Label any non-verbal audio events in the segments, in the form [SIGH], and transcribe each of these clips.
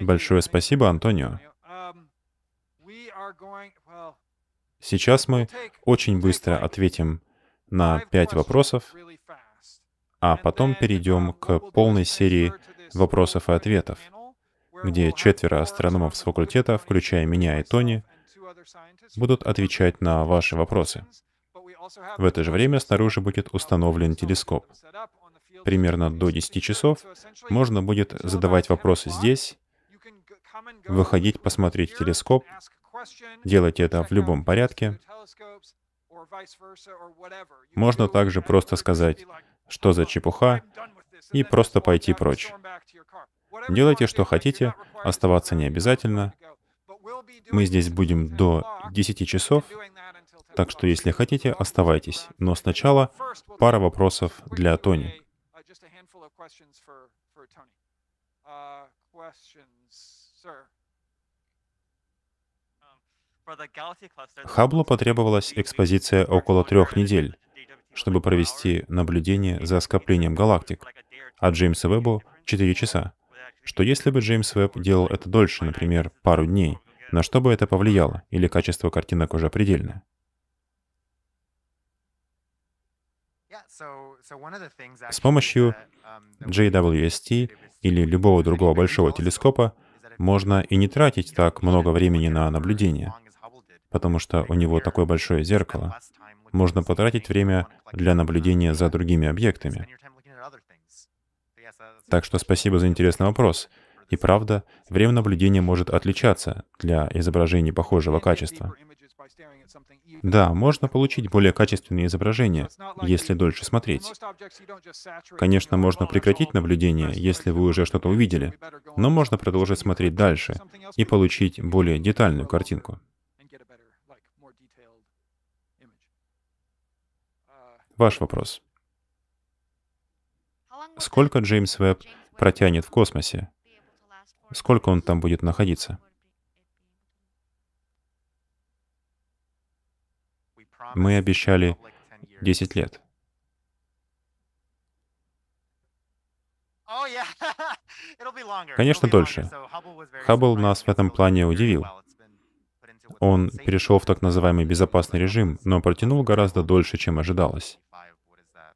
Большое спасибо, Антонио. Um, Сейчас мы очень быстро ответим на пять вопросов, а потом перейдем um, к полной серии вопросов и ответов, где четверо астрономов с факультета, включая меня и Тони, будут отвечать на ваши вопросы. В это же время снаружи будет установлен телескоп примерно до 10 часов, можно будет задавать вопросы здесь, выходить, посмотреть телескоп, делать это в любом порядке. Можно также просто сказать, что за чепуха, и просто пойти прочь. Делайте, что хотите, оставаться не обязательно. Мы здесь будем до 10 часов, так что если хотите, оставайтесь. Но сначала пара вопросов для Тони handful of questions for, for Tony. Uh, questions, sir. Um, Хаблу потребовалась экспозиция около трех недель, чтобы провести наблюдение за скоплением галактик, а Джеймсу Вебу 4 часа. Что если бы Джеймс Веб делал это дольше, например, пару дней, на что бы это повлияло, или качество картинок уже предельно? С помощью JWST um, или любого другого большого телескопа можно и не тратить так много времени на наблюдение, потому что у него такое большое зеркало. Можно потратить время для наблюдения за другими объектами. Так что спасибо за интересный вопрос. И правда, время наблюдения может отличаться для изображений похожего качества. Да, можно получить более качественные изображения, если дольше смотреть. Конечно, можно прекратить наблюдение, если вы уже что-то увидели, но можно продолжить смотреть дальше и получить более детальную картинку. Uh, Ваш вопрос. Сколько Джеймс Веб протянет в космосе? Сколько он там будет находиться? Мы обещали 10 лет. Oh, [LAUGHS] Конечно, дольше. Хаббл нас в этом плане удивил. Он перешел в так называемый безопасный режим, но протянул гораздо дольше, чем ожидалось.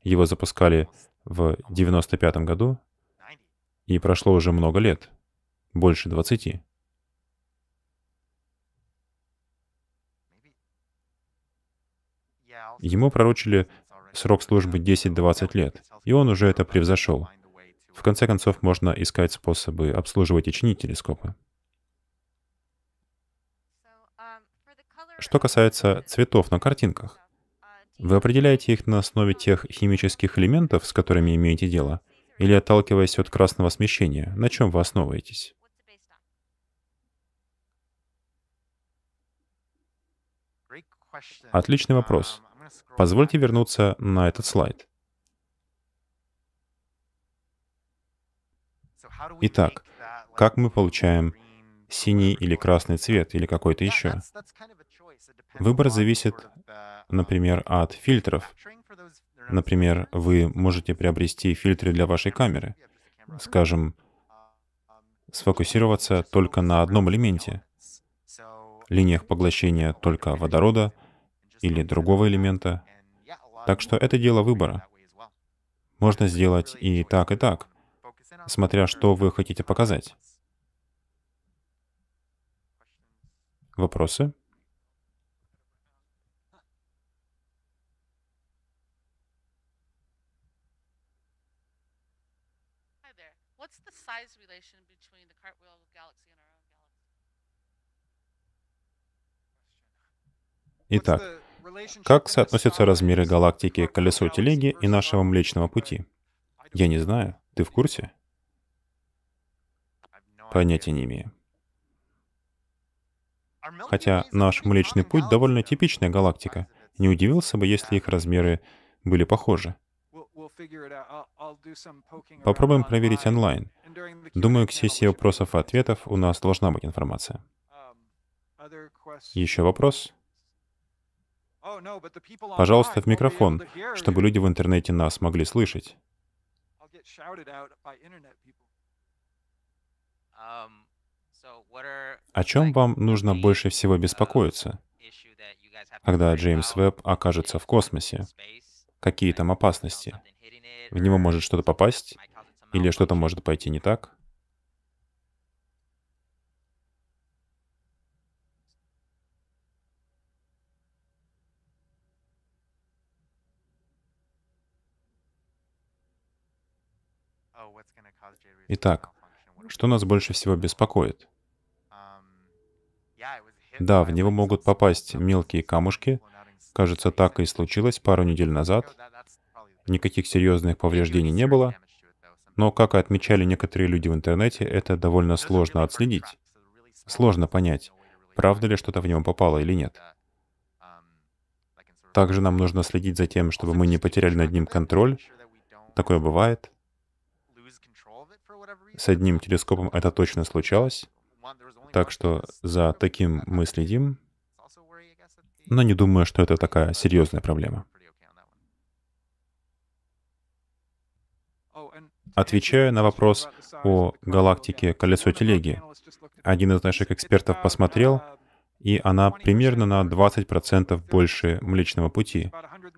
Его запускали в 95 году, и прошло уже много лет, больше 20. Ему пророчили срок службы 10-20 лет, и он уже это превзошел. В конце концов, можно искать способы обслуживать и чинить телескопы. Что касается цветов на картинках, вы определяете их на основе тех химических элементов, с которыми имеете дело, или отталкиваясь от красного смещения, на чем вы основываетесь? Отличный вопрос. Позвольте вернуться на этот слайд. Итак, как мы получаем синий или красный цвет, или какой-то еще? Выбор зависит, например, от фильтров. Например, вы можете приобрести фильтры для вашей камеры. Скажем, сфокусироваться только на одном элементе, линиях поглощения только водорода — или другого элемента. Так что это дело выбора. Можно сделать и так, и так, смотря что вы хотите показать. Вопросы? Итак, как соотносятся размеры галактики Колесо Телеги и нашего Млечного Пути? Я не знаю. Ты в курсе? Понятия не имею. Хотя наш Млечный Путь довольно типичная галактика. Не удивился бы, если их размеры были похожи. Попробуем проверить онлайн. Думаю, к сессии вопросов и ответов у нас должна быть информация. Еще вопрос? Пожалуйста, в микрофон, чтобы люди в интернете нас могли слышать. О чем вам нужно больше всего беспокоиться, когда Джеймс Вебб окажется в космосе? Какие там опасности? В него может что-то попасть? Или что-то может пойти не так? Итак, что нас больше всего беспокоит? Да, в него могут попасть мелкие камушки. Кажется, так и случилось пару недель назад. Никаких серьезных повреждений не было. Но, как и отмечали некоторые люди в интернете, это довольно сложно отследить. Сложно понять, правда ли что-то в него попало или нет. Также нам нужно следить за тем, чтобы мы не потеряли над ним контроль. Такое бывает. С одним телескопом это точно случалось. Так что за таким мы следим. Но не думаю, что это такая серьезная проблема. Отвечая на вопрос о галактике Колесо Телеги, один из наших экспертов посмотрел, и она примерно на 20% больше Млечного Пути.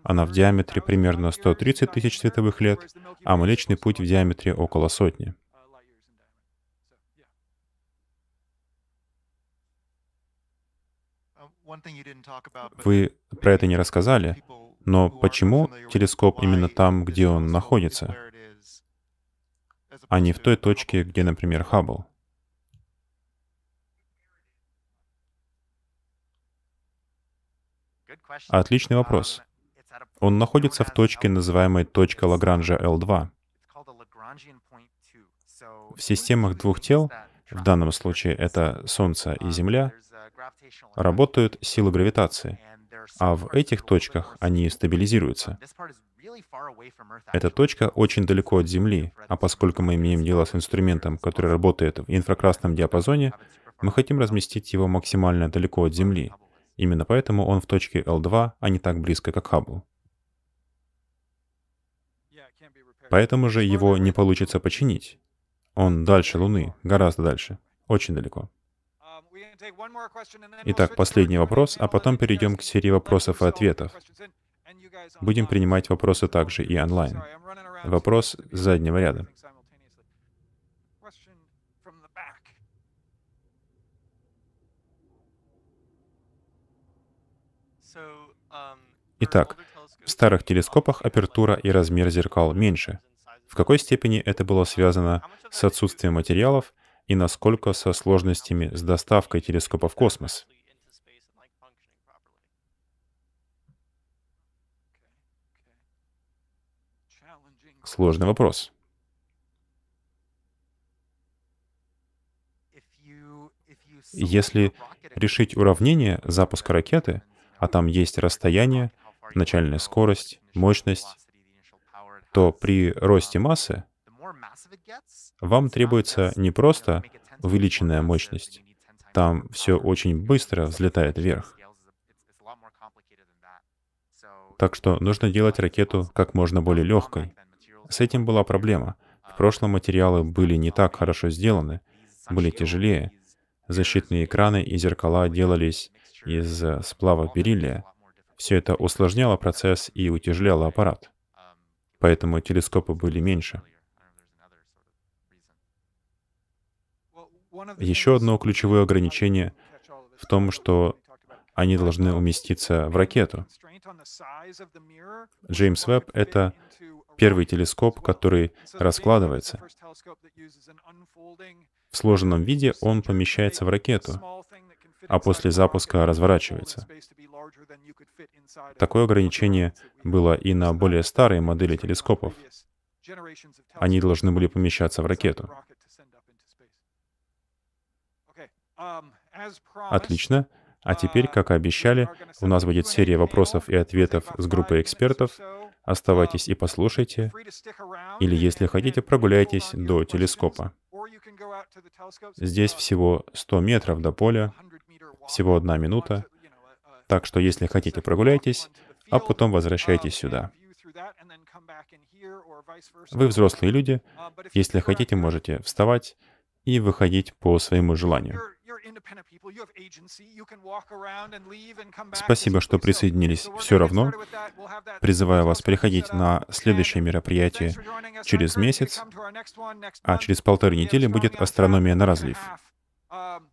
Она в диаметре примерно 130 тысяч световых лет, а Млечный Путь в диаметре около сотни. Вы про это не рассказали, но почему телескоп именно там, где он находится, а не в той точке, где, например, Хаббл? Отличный um, вопрос. Он находится в точке, называемой точка Лагранжа L2. В системах двух тел, в данном случае это Солнце и um, Земля, работают силы гравитации, а в этих точках они стабилизируются. Эта точка очень далеко от Земли, а поскольку мы имеем дело с инструментом, который работает в инфракрасном диапазоне, мы хотим разместить его максимально далеко от Земли. Именно поэтому он в точке L2, а не так близко, как Хаббл. Поэтому же его не получится починить. Он дальше Луны, гораздо дальше, очень далеко. Итак, последний вопрос, а потом перейдем к серии вопросов и ответов. Будем принимать вопросы также и онлайн. Вопрос с заднего ряда. Um, Итак, в старых телескопах апертура и размер зеркал меньше. В какой степени это было uh, связано с отсутствием материалов и насколько со сложностями с доставкой телескопа в космос. Сложный вопрос. Если решить уравнение запуска ракеты, а там есть расстояние, начальная скорость, мощность, то при росте массы вам требуется не просто увеличенная мощность, там все очень быстро взлетает вверх. Так что нужно делать ракету как можно более легкой. С этим была проблема. В um, прошлом материалы были не так хорошо сделаны, были тяжелее. Защитные экраны и зеркала делались из э, сплава бериллия. Все это усложняло процесс и утяжеляло аппарат. Um, Поэтому телескопы были меньше. Еще одно ключевое ограничение в том, что они должны уместиться в ракету. Джеймс Веб — это первый телескоп, который раскладывается. В сложенном виде он помещается в ракету, а после запуска разворачивается. Такое ограничение было и на более старые модели телескопов. Они должны были помещаться в ракету. Um, Отлично. А теперь, uh, как и обещали, у нас будет серия вопросов и ответов с группой экспертов. Um, Оставайтесь и послушайте. Или, если хотите, прогуляйтесь до телескопа. Здесь uh, всего 100 метров до поля, всего одна минута. Uh, так что, если хотите, прогуляйтесь, а потом возвращайтесь um, сюда. Вы взрослые люди, если хотите, можете вставать и выходить по своему желанию. Спасибо, что присоединились. Все равно призываю вас приходить на следующее мероприятие через месяц, а через полторы недели будет астрономия на разлив. Um,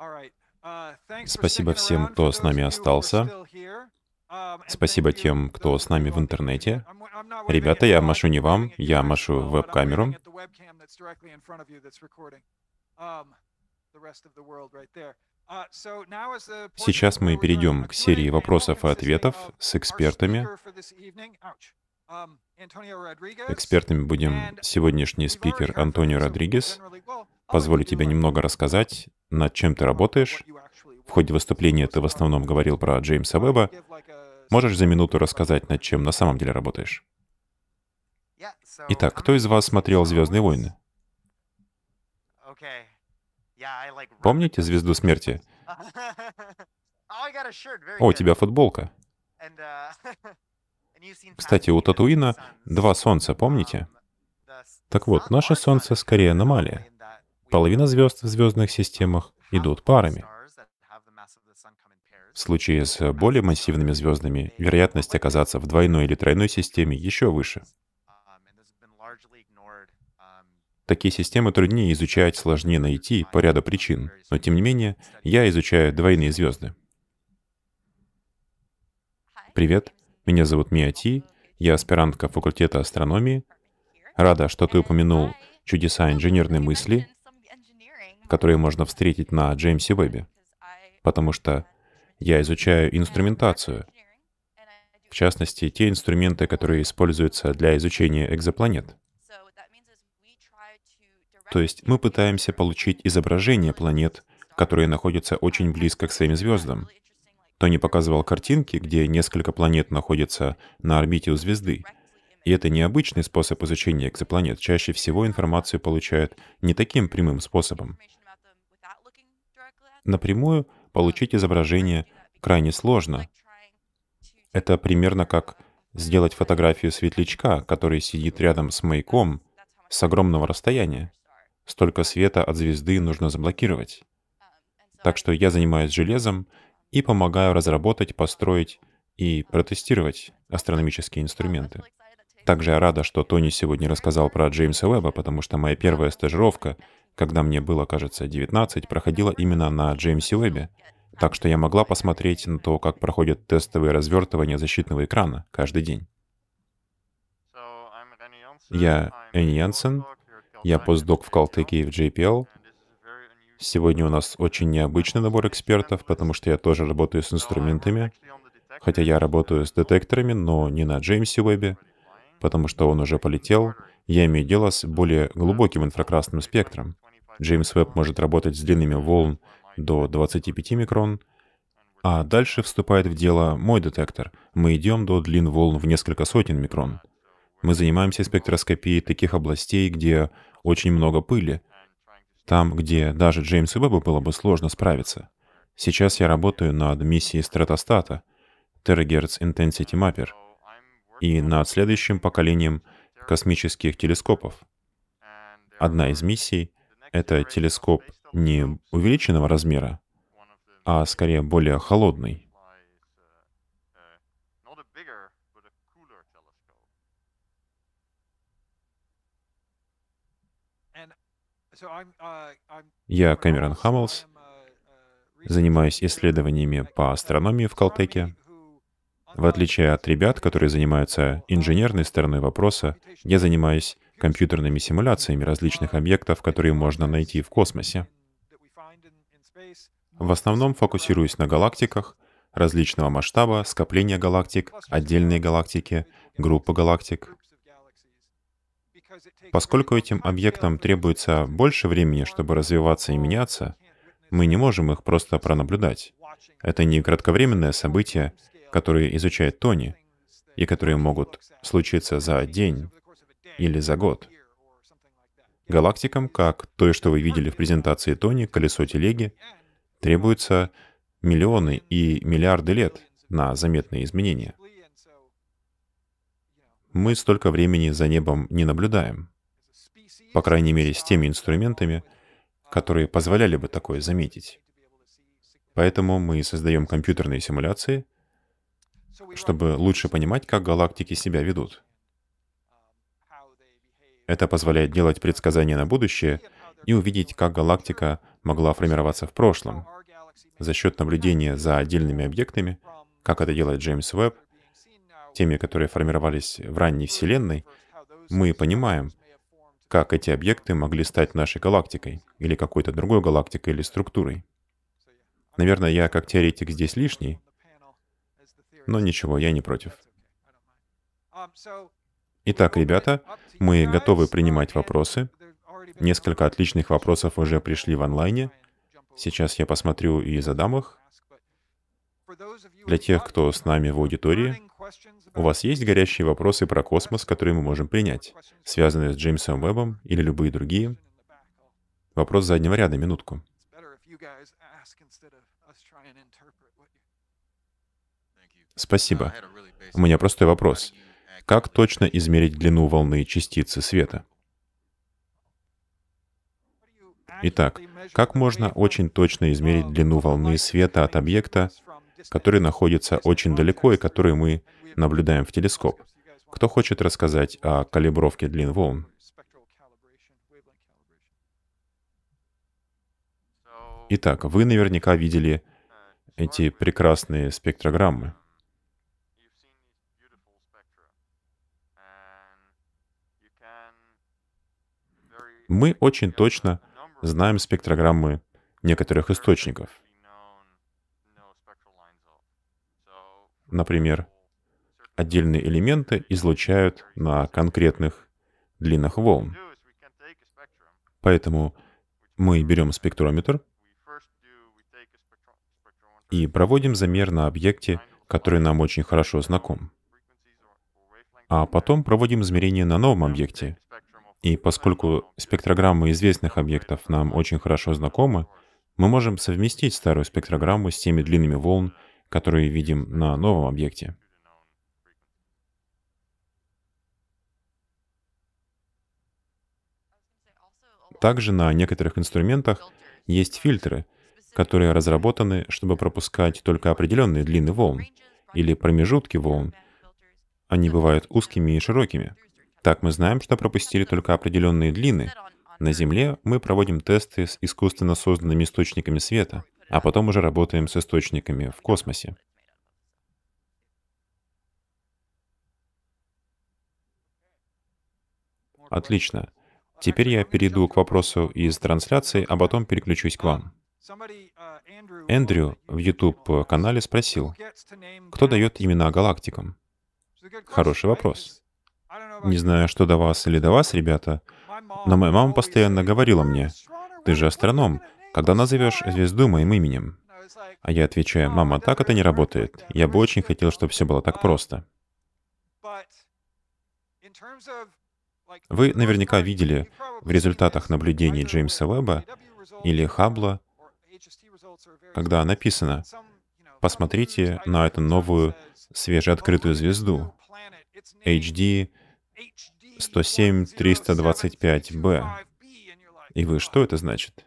Uh, Спасибо всем, кто с нами остался. Um, Спасибо тем, кто с нами в интернете. Ребята, я машу не вам, я машу веб-камеру. Um, uh, Сейчас мы перейдем к серии вопросов и uh, ответов с экспертами. Um, экспертами будем сегодняшний спикер Антонио Родригес. Позволю тебе немного рассказать над чем ты работаешь. В ходе выступления ты в основном говорил про Джеймса Веба. Можешь за минуту рассказать, над чем на самом деле работаешь? Итак, кто из вас смотрел «Звездные войны»? Помните «Звезду смерти»? О, у тебя футболка. Кстати, у Татуина два солнца, помните? Так вот, наше солнце скорее аномалия. Половина звезд в звездных системах идут парами. В случае с более массивными звездами вероятность оказаться в двойной или тройной системе еще выше. Um, um, Такие системы труднее изучать, сложнее найти по ряду причин, но тем не менее я изучаю двойные звезды. Привет, меня зовут Миати, я аспирантка факультета астрономии. Рада, что ты упомянул чудеса инженерной мысли которые можно встретить на Джеймсе Вебе, потому что я изучаю инструментацию, в частности, те инструменты, которые используются для изучения экзопланет. То есть мы пытаемся получить изображение планет, которые находятся очень близко к своим звездам. Тони показывал картинки, где несколько планет находятся на орбите у звезды, и это необычный способ изучения экзопланет. Чаще всего информацию получают не таким прямым способом. Напрямую получить изображение крайне сложно. Это примерно как сделать фотографию светлячка, который сидит рядом с маяком с огромного расстояния. Столько света от звезды нужно заблокировать. Так что я занимаюсь железом и помогаю разработать, построить и протестировать астрономические инструменты. Также я рада, что Тони сегодня рассказал про Джеймса Уэбба, потому что моя первая стажировка, когда мне было, кажется, 19, проходила именно на Джеймсе Уэбе, Так что я могла посмотреть на то, как проходят тестовые развертывания защитного экрана каждый день. Я Энни Янсен, я постдок в Caltech в JPL. Сегодня у нас очень необычный набор экспертов, потому что я тоже работаю с инструментами, хотя я работаю с детекторами, но не на Джеймсе Уэбе потому что он уже полетел, я имею дело с более глубоким инфракрасным спектром. Джеймс Веб может работать с длинными волн до 25 микрон, а дальше вступает в дело мой детектор. Мы идем до длин волн в несколько сотен микрон. Мы занимаемся спектроскопией таких областей, где очень много пыли, там, где даже Джеймсу Вебу было бы сложно справиться. Сейчас я работаю над миссией стратостата, Terahertz Intensity Mapper — и над следующим поколением космических телескопов. Одна из миссий — это телескоп не увеличенного размера, а скорее более холодный. Я Кэмерон Хаммелс, занимаюсь исследованиями по астрономии в Калтеке. В отличие от ребят, которые занимаются инженерной стороной вопроса, я занимаюсь компьютерными симуляциями различных объектов, которые можно найти в космосе. В основном фокусируюсь на галактиках различного масштаба, скопления галактик, отдельные галактики, группы галактик. Поскольку этим объектам требуется больше времени, чтобы развиваться и меняться, мы не можем их просто пронаблюдать. Это не кратковременное событие, которые изучает Тони, и которые могут случиться за день или за год. Галактикам, как то, что вы видели в презентации Тони, колесо телеги, требуется миллионы и миллиарды лет на заметные изменения. Мы столько времени за небом не наблюдаем, по крайней мере с теми инструментами, которые позволяли бы такое заметить. Поэтому мы создаем компьютерные симуляции — чтобы лучше понимать, как галактики себя ведут. Это позволяет делать предсказания на будущее и увидеть, как галактика могла формироваться в прошлом за счет наблюдения за отдельными объектами, как это делает Джеймс Уэбб, теми, которые формировались в ранней Вселенной, мы понимаем, как эти объекты могли стать нашей галактикой или какой-то другой галактикой или структурой. Наверное, я как теоретик здесь лишний, но ничего, я не против. Um, Итак, ребята, мы готовы um, принимать вопросы. Несколько отличных вопросов уже пришли в онлайне. Сейчас я посмотрю и задам их. Для тех, кто с нами в аудитории, у вас есть горящие вопросы про космос, которые мы можем принять, связанные с Джеймсом Уэббом или любые другие? Вопрос заднего ряда, минутку. Спасибо. У меня простой вопрос. Как точно измерить длину волны частицы света? Итак, как можно очень точно измерить длину волны света от объекта, который находится очень далеко и который мы наблюдаем в телескоп? Кто хочет рассказать о калибровке длин волн? Итак, вы наверняка видели эти прекрасные спектрограммы. Мы очень точно знаем спектрограммы некоторых источников. Например, отдельные элементы излучают на конкретных длинах волн. Поэтому мы берем спектрометр и проводим замер на объекте, который нам очень хорошо знаком. А потом проводим измерение на новом объекте, и поскольку спектрограммы известных объектов нам очень хорошо знакомы, мы можем совместить старую спектрограмму с теми длинными волн, которые видим на новом объекте. Также на некоторых инструментах есть фильтры, которые разработаны, чтобы пропускать только определенные длины волн или промежутки волн. Они бывают узкими и широкими. Так мы знаем, что пропустили только определенные длины. На Земле мы проводим тесты с искусственно созданными источниками света, а потом уже работаем с источниками в космосе. Отлично. Теперь я перейду к вопросу из трансляции, а потом переключусь к вам. Эндрю в YouTube-канале спросил, кто дает имена галактикам? Хороший вопрос. Не знаю, что до вас или до вас, ребята, но моя мама постоянно говорила мне, «Ты же астроном, когда назовешь звезду моим именем?» А я отвечаю, «Мама, так это не работает. Я бы очень хотел, чтобы все было так просто». Вы наверняка видели в результатах наблюдений Джеймса Уэбба или Хаббла, когда написано «Посмотрите на эту новую свежеоткрытую звезду HD 107-325b. И вы, что это значит?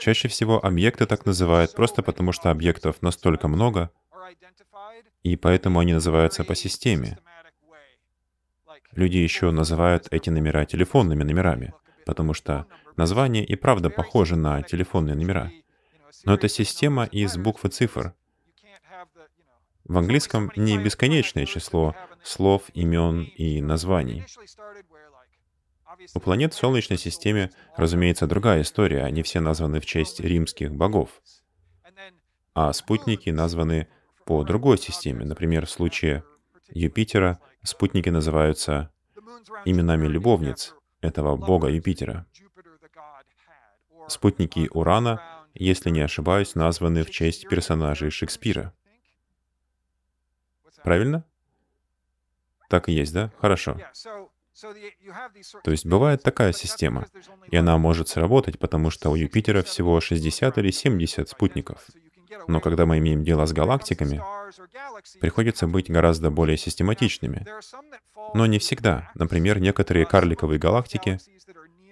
Чаще всего объекты так называют просто потому, что объектов настолько много, и поэтому они называются по системе. Люди еще называют эти номера телефонными номерами, потому что название и правда похоже на телефонные номера. Но это система из букв и цифр, в английском не бесконечное число слов, имен и названий. У планет в Солнечной системе, разумеется, другая история. Они все названы в честь римских богов. А спутники названы по другой системе. Например, в случае Юпитера спутники называются именами любовниц этого бога Юпитера. Спутники Урана, если не ошибаюсь, названы в честь персонажей Шекспира. Правильно? Так и есть, да? Хорошо. То есть бывает такая система, и она может сработать, потому что у Юпитера всего 60 или 70 спутников. Но когда мы имеем дело с галактиками, приходится быть гораздо более систематичными. Но не всегда. Например, некоторые карликовые галактики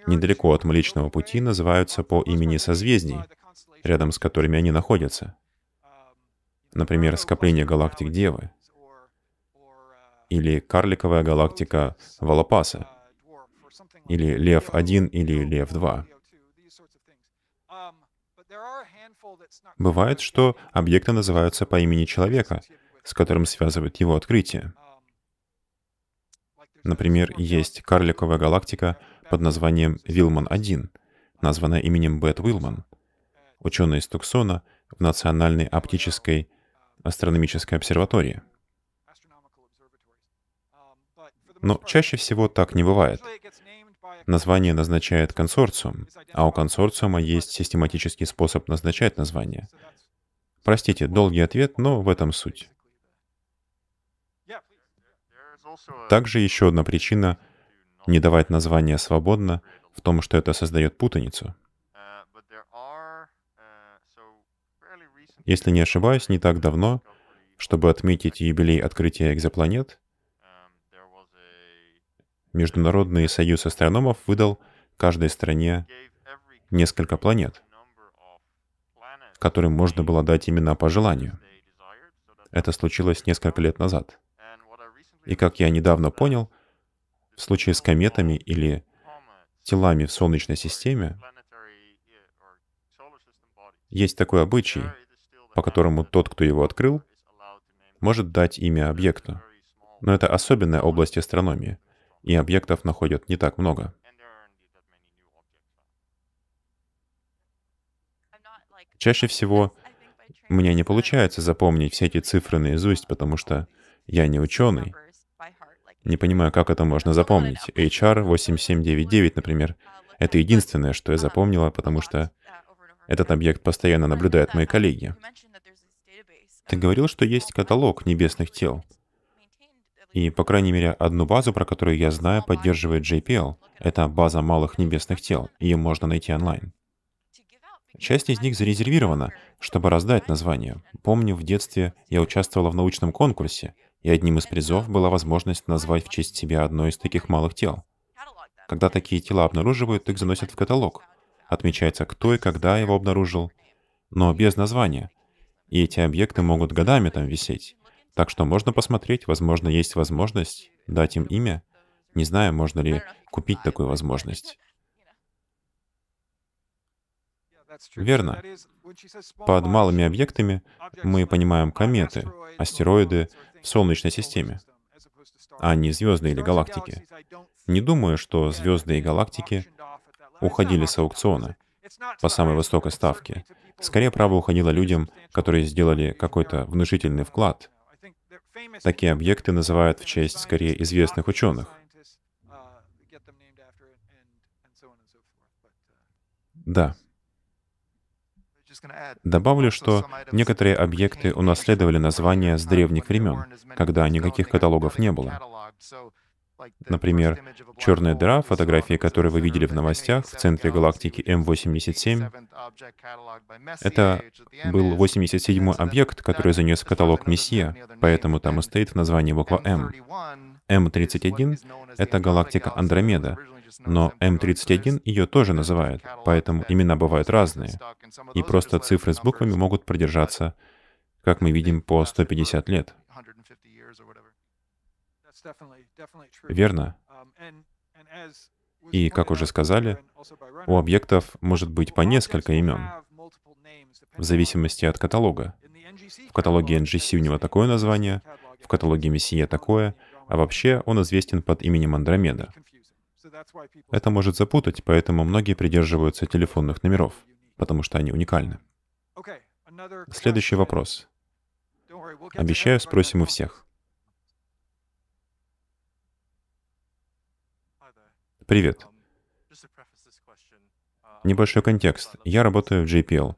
недалеко от Млечного Пути называются по имени созвездий, рядом с которыми они находятся. Um, Например, скопление галактик Девы — или карликовая галактика Валапаса, или Лев-1, или Лев-2. Бывает, что объекты называются по имени человека, с которым связывают его открытие. Например, есть карликовая галактика под названием Вилман-1, названная именем Бет Уилман, ученый из Туксона в Национальной оптической астрономической обсерватории. Но чаще всего так не бывает. Название назначает консорциум, а у консорциума есть систематический способ назначать название. Простите, долгий ответ, но в этом суть. Также еще одна причина не давать название свободно в том, что это создает путаницу. Если не ошибаюсь, не так давно, чтобы отметить юбилей открытия экзопланет, Международный союз астрономов выдал каждой стране несколько планет, которым можно было дать имена по желанию. Это случилось несколько лет назад. И как я недавно понял, в случае с кометами или телами в Солнечной системе есть такой обычай, по которому тот, кто его открыл, может дать имя объекту. Но это особенная область астрономии — и объектов находят не так много. Чаще всего мне не получается запомнить все эти цифры наизусть, потому что я не ученый. Не понимаю, как это можно запомнить. HR 8799, например, это единственное, что я запомнила, потому что этот объект постоянно наблюдают мои коллеги. Ты говорил, что есть каталог небесных тел. И, по крайней мере, одну базу, про которую я знаю, поддерживает JPL. Это база малых небесных тел. Ее можно найти онлайн. Часть из них зарезервирована, чтобы раздать название. Помню, в детстве я участвовала в научном конкурсе, и одним из призов была возможность назвать в честь себя одно из таких малых тел. Когда такие тела обнаруживают, их заносят в каталог. Отмечается, кто и когда его обнаружил, но без названия. И эти объекты могут годами там висеть. Так что можно посмотреть, возможно, есть возможность дать им имя. Не знаю, можно ли купить такую возможность. Верно. Под малыми объектами мы понимаем кометы, астероиды в Солнечной системе, а не звезды или галактики. Не думаю, что звезды и галактики уходили с аукциона по самой высокой ставке. Скорее, право уходило людям, которые сделали какой-то внушительный вклад Такие объекты называют в честь скорее известных ученых. Да. Добавлю, что некоторые объекты унаследовали названия с древних времен, когда никаких каталогов не было. Например, черная дыра, фотографии которой вы видели в новостях в центре галактики М87, это был 87-й объект, который занес в каталог Мессия, поэтому там и стоит в названии буква М. М31 — это галактика Андромеда, но М31 ее тоже называют, поэтому имена бывают разные, и просто цифры с буквами могут продержаться, как мы видим, по 150 лет. Верно. Um, И, как уже сказали, у объектов может быть по несколько имен, в зависимости от каталога. В каталоге NGC у него такое название, в каталоге Messier такое, а вообще он известен под именем Андромеда. Это может запутать, поэтому многие придерживаются телефонных номеров, потому что они уникальны. Следующий вопрос. Обещаю, спросим у всех. Привет. Небольшой контекст. Я работаю в JPL,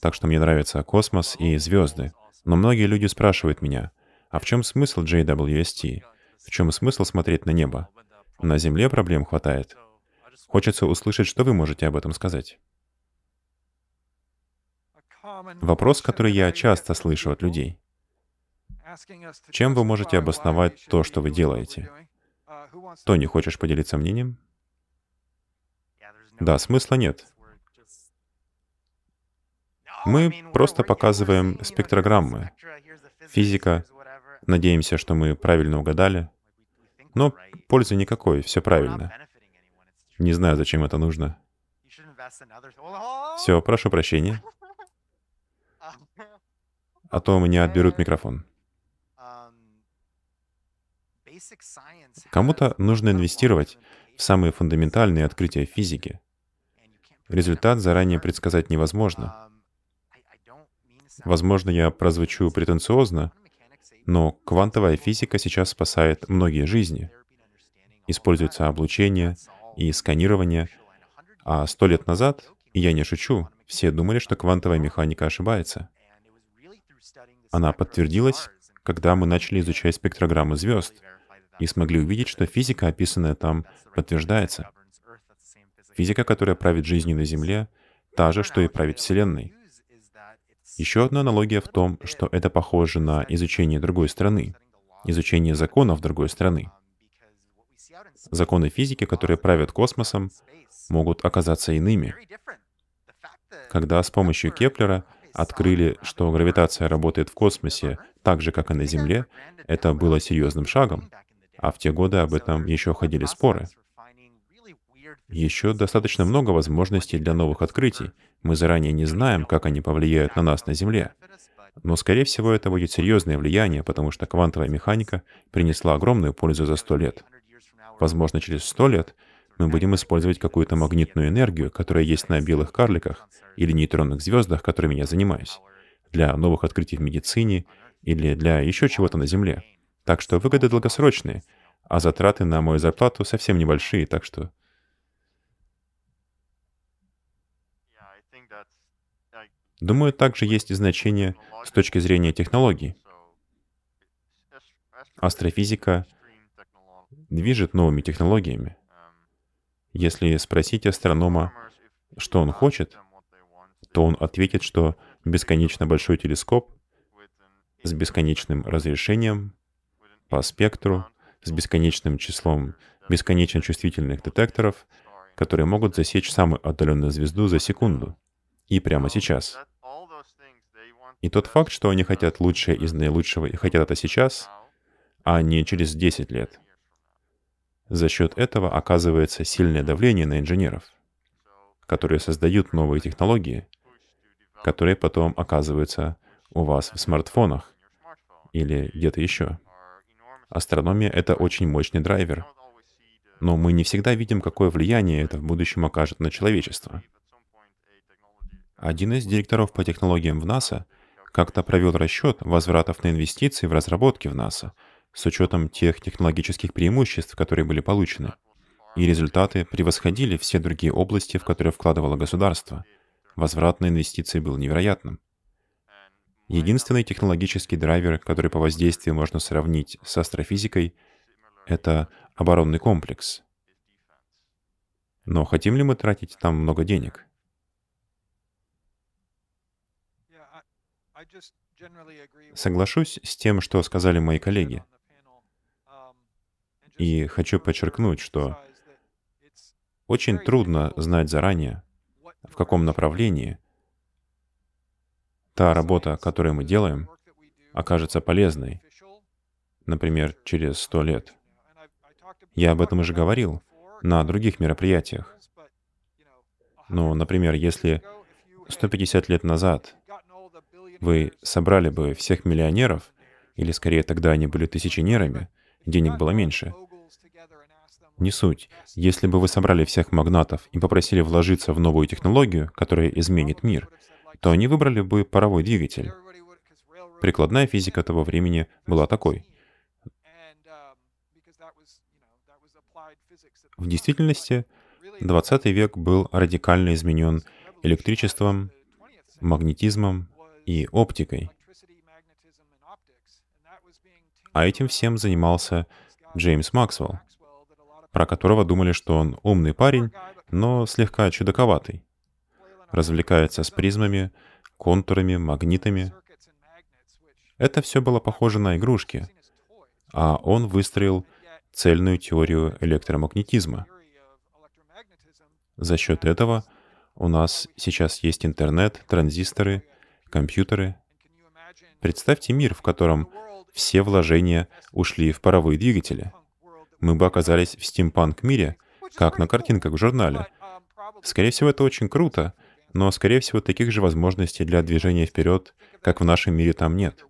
так что мне нравится космос и звезды. Но многие люди спрашивают меня, а в чем смысл JWST? В чем смысл смотреть на небо? На Земле проблем хватает. Хочется услышать, что вы можете об этом сказать. Вопрос, который я часто слышу от людей. Чем вы можете обосновать то, что вы делаете? Тони, хочешь поделиться мнением? Да, смысла нет. Мы просто показываем спектрограммы. Физика. Надеемся, что мы правильно угадали. Но пользы никакой, все правильно. Не знаю, зачем это нужно. Все, прошу прощения. А то у меня отберут микрофон. Эм, Кому-то нужно инвестировать в самые фундаментальные открытия физики. Результат заранее предсказать невозможно. Возможно, я прозвучу претенциозно, но квантовая физика сейчас спасает многие жизни. Используется облучение и сканирование, а сто лет назад, и я не шучу, все думали, что квантовая механика ошибается. Она подтвердилась, когда мы начали изучать спектрограммы звезд — и смогли увидеть, что физика, описанная там, подтверждается. Физика, которая правит жизнью на Земле, та же, что и правит Вселенной. Еще одна аналогия в том, что это похоже на изучение другой страны, изучение законов другой страны. Законы физики, которые правят космосом, могут оказаться иными. Когда с помощью Кеплера открыли, что гравитация работает в космосе так же, как и на Земле, это было серьезным шагом. А в те годы об этом еще ходили споры. Еще достаточно много возможностей для новых открытий. Мы заранее не знаем, как они повлияют на нас на Земле. Но, скорее всего, это будет серьезное влияние, потому что квантовая механика принесла огромную пользу за сто лет. Возможно, через сто лет мы будем использовать какую-то магнитную энергию, которая есть на белых карликах или нейтронных звездах, которыми я занимаюсь, для новых открытий в медицине или для еще чего-то на Земле. Так что выгоды долгосрочные, а затраты на мою зарплату совсем небольшие, так что... Думаю, также есть и значение с точки зрения технологий. Астрофизика движет новыми технологиями. Если спросить астронома, что он хочет, то он ответит, что бесконечно большой телескоп с бесконечным разрешением по спектру с бесконечным числом бесконечно чувствительных детекторов, которые могут засечь самую отдаленную звезду за секунду. И прямо сейчас. И тот факт, что они хотят лучшее из наилучшего и хотят это сейчас, а не через 10 лет. За счет этого оказывается сильное давление на инженеров, которые создают новые технологии, которые потом оказываются у вас в смартфонах или где-то еще. Астрономия — это очень мощный драйвер. Но мы не всегда видим, какое влияние это в будущем окажет на человечество. Один из директоров по технологиям в НАСА как-то провел расчет возвратов на инвестиции в разработки в НАСА с учетом тех технологических преимуществ, которые были получены. И результаты превосходили все другие области, в которые вкладывало государство. Возврат на инвестиции был невероятным. Единственный технологический драйвер, который по воздействию можно сравнить с астрофизикой, это оборонный комплекс. Но хотим ли мы тратить там много денег? Соглашусь с тем, что сказали мои коллеги. И хочу подчеркнуть, что очень трудно знать заранее, в каком направлении — та работа, которую мы делаем, окажется полезной, например, через сто лет. Я об этом уже говорил на других мероприятиях. Ну, например, если 150 лет назад вы собрали бы всех миллионеров, или скорее тогда они были тысяченерами, денег было меньше. Не суть. Если бы вы собрали всех магнатов и попросили вложиться в новую технологию, которая изменит мир, то они выбрали бы паровой двигатель. Прикладная физика того времени была такой. В действительности, 20 век был радикально изменен электричеством, магнетизмом и оптикой. А этим всем занимался Джеймс Максвелл, про которого думали, что он умный парень, но слегка чудаковатый развлекается с призмами, контурами, магнитами. Это все было похоже на игрушки, а он выстроил цельную теорию электромагнетизма. За счет этого у нас сейчас есть интернет, транзисторы, компьютеры. Представьте мир, в котором все вложения ушли в паровые двигатели. Мы бы оказались в стимпанк-мире, как на картинках в журнале. Скорее всего, это очень круто, но, скорее всего, таких же возможностей для движения вперед, как в нашем мире, там нет.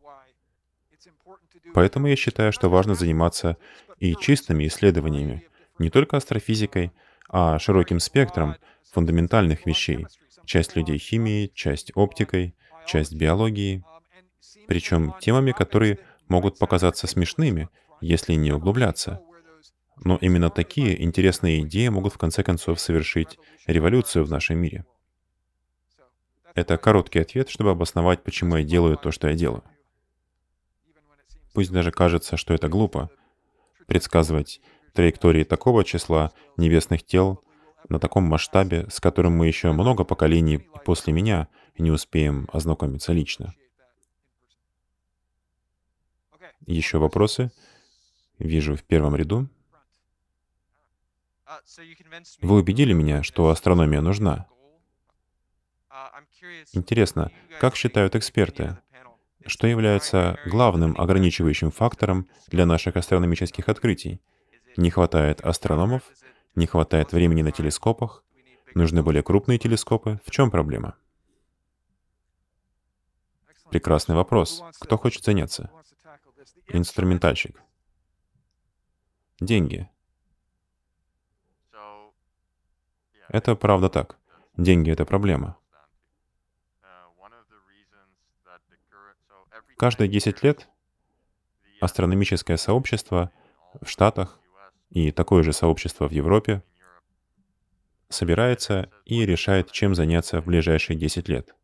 Поэтому я считаю, что важно заниматься и чистыми исследованиями, не только астрофизикой, а широким спектром фундаментальных вещей, часть людей химии, часть оптикой, часть биологии, причем темами, которые могут показаться смешными, если не углубляться. Но именно такие интересные идеи могут в конце концов совершить революцию в нашем мире. Это короткий ответ, чтобы обосновать, почему я делаю то, что я делаю. Пусть даже кажется, что это глупо, предсказывать траектории такого числа небесных тел на таком масштабе, с которым мы еще много поколений после меня не успеем ознакомиться лично. Еще вопросы? Вижу в первом ряду. Вы убедили меня, что астрономия нужна. Интересно, как считают эксперты, что является главным ограничивающим фактором для наших астрономических открытий? Не хватает астрономов, не хватает времени на телескопах, нужны более крупные телескопы. В чем проблема? Прекрасный вопрос. Кто хочет заняться? Инструментальщик. Деньги. Это правда так. Деньги — это проблема. Каждые 10 лет астрономическое сообщество в Штатах и такое же сообщество в Европе собирается и решает, чем заняться в ближайшие 10 лет.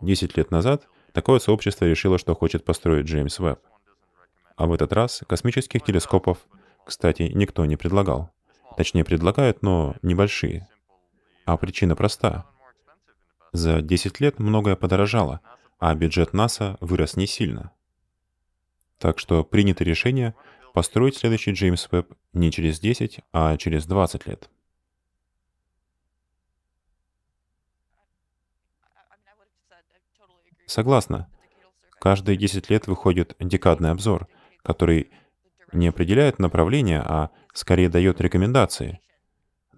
10 лет назад такое сообщество решило, что хочет построить Джеймс Веб. А в этот раз космических телескопов, кстати, никто не предлагал. Точнее, предлагают, но небольшие. А причина проста. За 10 лет многое подорожало, а бюджет НАСА вырос не сильно. Так что принято решение построить следующий Джеймс Веб не через 10, а через 20 лет. Согласна. Каждые 10 лет выходит декадный обзор, который не определяет направление, а скорее дает рекомендации,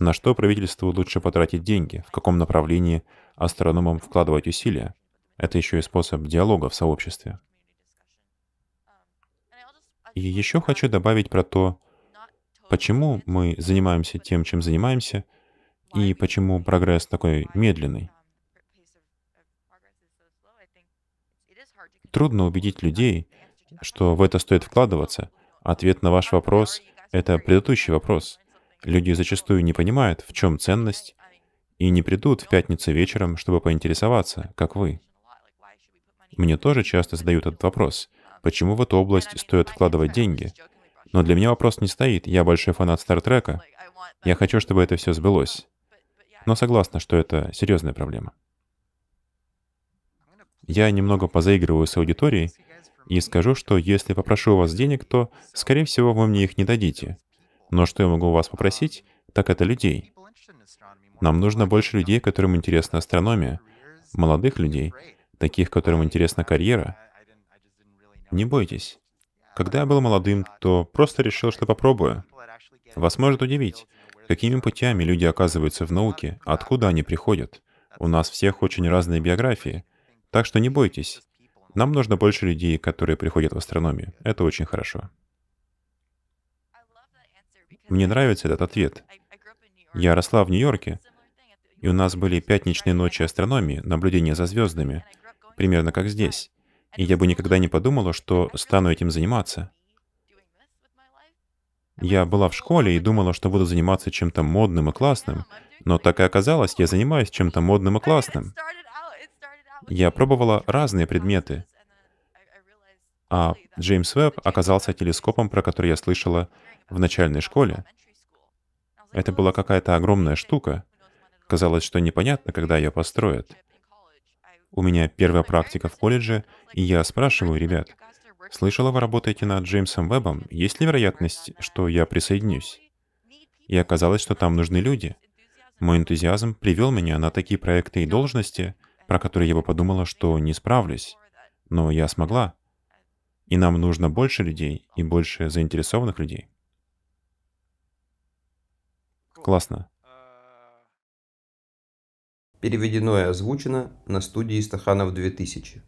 на что правительству лучше потратить деньги, в каком направлении астрономам вкладывать усилия. Это еще и способ диалога в сообществе. И еще хочу добавить про то, почему мы занимаемся тем, чем занимаемся, и почему прогресс такой медленный. Трудно убедить людей, что в это стоит вкладываться. Ответ на ваш вопрос — это предыдущий вопрос. Люди зачастую не понимают, в чем ценность, и не придут в пятницу вечером, чтобы поинтересоваться, как вы. Мне тоже часто задают этот вопрос. Почему в эту область стоит вкладывать деньги? Но для меня вопрос не стоит. Я большой фанат Стартрека. Я хочу, чтобы это все сбылось. Но согласна, что это серьезная проблема. Я немного позаигрываю с аудиторией и скажу, что если попрошу у вас денег, то, скорее всего, вы мне их не дадите. Но что я могу у вас попросить, так это людей. Нам нужно больше людей, которым интересна астрономия, молодых людей, таких, которым интересна карьера. Не бойтесь. Когда я был молодым, то просто решил, что попробую. Вас может удивить, какими путями люди оказываются в науке, откуда они приходят. У нас всех очень разные биографии, так что не бойтесь. Нам нужно больше людей, которые приходят в астрономию. Это очень хорошо. Мне нравится этот ответ, я росла в Нью-Йорке, и у нас были пятничные ночи астрономии, наблюдения за звездами, примерно как здесь. И я бы никогда не подумала, что стану этим заниматься. Я была в школе и думала, что буду заниматься чем-то модным и классным, но так и оказалось, я занимаюсь чем-то модным и классным. Я пробовала разные предметы. А Джеймс Веб оказался телескопом, про который я слышала в начальной школе. Это была какая-то огромная штука. Казалось, что непонятно, когда ее построят. У меня первая практика в колледже, и я спрашиваю ребят, «Слышала, вы работаете над Джеймсом Вебом? Есть ли вероятность, что я присоединюсь?» И оказалось, что там нужны люди. Мой энтузиазм привел меня на такие проекты и должности, про которые я бы подумала, что не справлюсь. Но я смогла. И нам нужно больше людей и больше заинтересованных людей. Классно. А, э, Переведено и озвучено на студии Стаханов 2000.